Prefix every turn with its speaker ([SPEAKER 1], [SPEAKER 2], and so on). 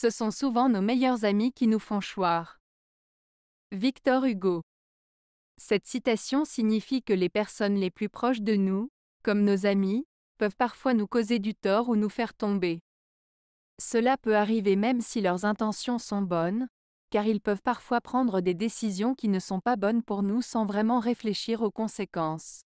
[SPEAKER 1] ce sont souvent nos meilleurs amis qui nous font choir. Victor Hugo. Cette citation signifie que les personnes les plus proches de nous, comme nos amis, peuvent parfois nous causer du tort ou nous faire tomber. Cela peut arriver même si leurs intentions sont bonnes, car ils peuvent parfois prendre des décisions qui ne sont pas bonnes pour nous sans vraiment réfléchir aux conséquences.